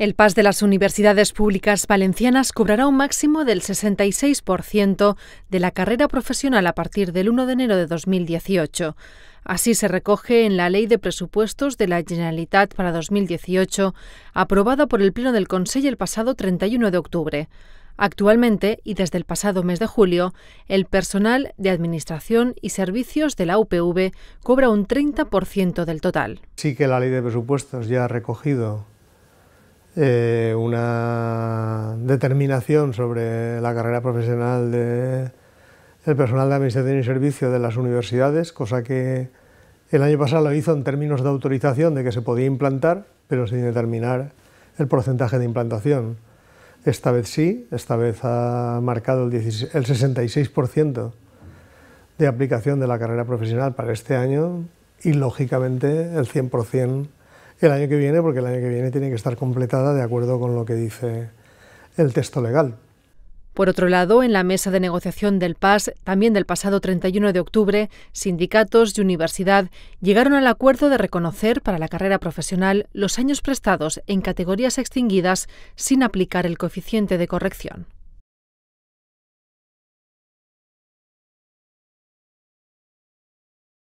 El PAS de las universidades públicas valencianas cobrará un máximo del 66% de la carrera profesional a partir del 1 de enero de 2018. Así se recoge en la Ley de Presupuestos de la Generalitat para 2018, aprobada por el Pleno del Consejo el pasado 31 de octubre. Actualmente, y desde el pasado mes de julio, el personal de Administración y Servicios de la UPV cobra un 30% del total. Sí que la Ley de Presupuestos ya ha recogido eh, una determinación sobre la carrera profesional del personal de administración y servicio de las universidades, cosa que el año pasado lo hizo en términos de autorización de que se podía implantar, pero sin determinar el porcentaje de implantación. Esta vez sí, esta vez ha marcado el, el 66% de aplicación de la carrera profesional para este año y lógicamente el 100% el año que viene, porque el año que viene tiene que estar completada de acuerdo con lo que dice el texto legal. Por otro lado, en la mesa de negociación del PAS, también del pasado 31 de octubre, sindicatos y universidad llegaron al acuerdo de reconocer para la carrera profesional los años prestados en categorías extinguidas sin aplicar el coeficiente de corrección.